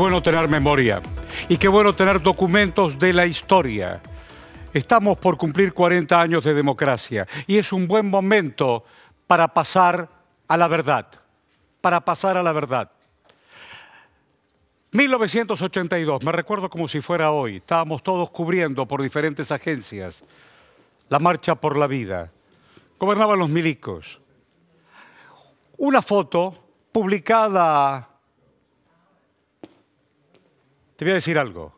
bueno tener memoria y qué bueno tener documentos de la historia. Estamos por cumplir 40 años de democracia y es un buen momento para pasar a la verdad, para pasar a la verdad. 1982, me recuerdo como si fuera hoy, estábamos todos cubriendo por diferentes agencias la marcha por la vida. Gobernaban los milicos. Una foto publicada te voy a decir algo.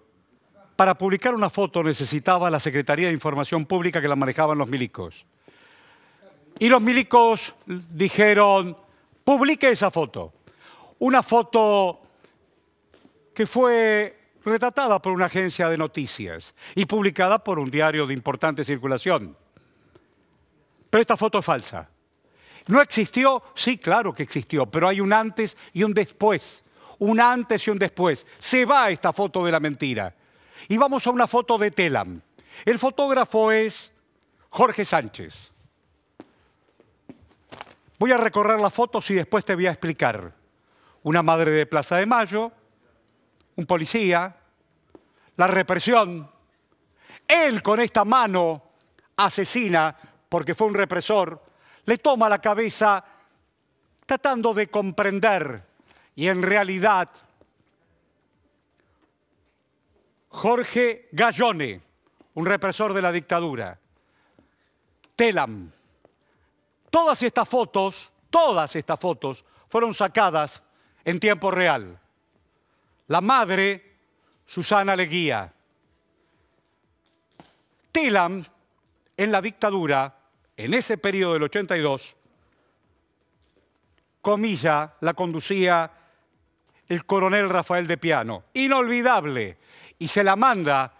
Para publicar una foto necesitaba la Secretaría de Información Pública que la manejaban los milicos. Y los milicos dijeron, publique esa foto. Una foto que fue retratada por una agencia de noticias y publicada por un diario de importante circulación. Pero esta foto es falsa. ¿No existió? Sí, claro que existió, pero hay un antes y un después un antes y un después. Se va esta foto de la mentira. Y vamos a una foto de Telam. El fotógrafo es Jorge Sánchez. Voy a recorrer las fotos y después te voy a explicar. Una madre de Plaza de Mayo, un policía, la represión. Él con esta mano asesina, porque fue un represor, le toma la cabeza tratando de comprender y en realidad, Jorge Gallone, un represor de la dictadura, Telam, todas estas fotos, todas estas fotos fueron sacadas en tiempo real. La madre, Susana Leguía. Telam, en la dictadura, en ese periodo del 82, comilla, la conducía el coronel Rafael de Piano, inolvidable, y se la manda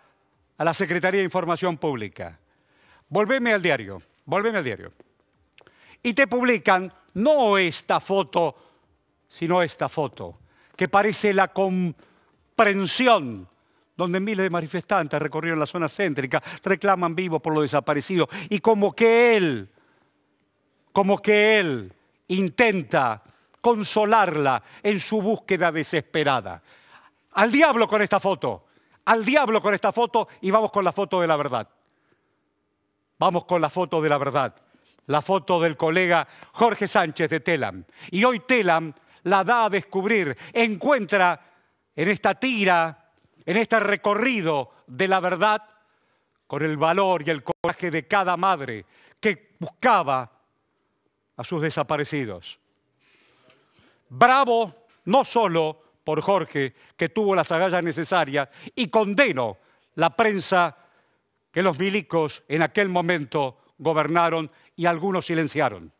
a la Secretaría de Información Pública. Volveme al diario, volveme al diario. Y te publican no esta foto, sino esta foto, que parece la comprensión donde miles de manifestantes recorrieron la zona céntrica, reclaman vivo por lo desaparecido, y como que él, como que él intenta consolarla en su búsqueda desesperada. Al diablo con esta foto, al diablo con esta foto y vamos con la foto de la verdad. Vamos con la foto de la verdad, la foto del colega Jorge Sánchez de Telam. Y hoy Telam la da a descubrir, encuentra en esta tira, en este recorrido de la verdad, con el valor y el coraje de cada madre que buscaba a sus desaparecidos bravo no solo por Jorge, que tuvo las agallas necesarias, y condeno la prensa que los milicos en aquel momento gobernaron y algunos silenciaron.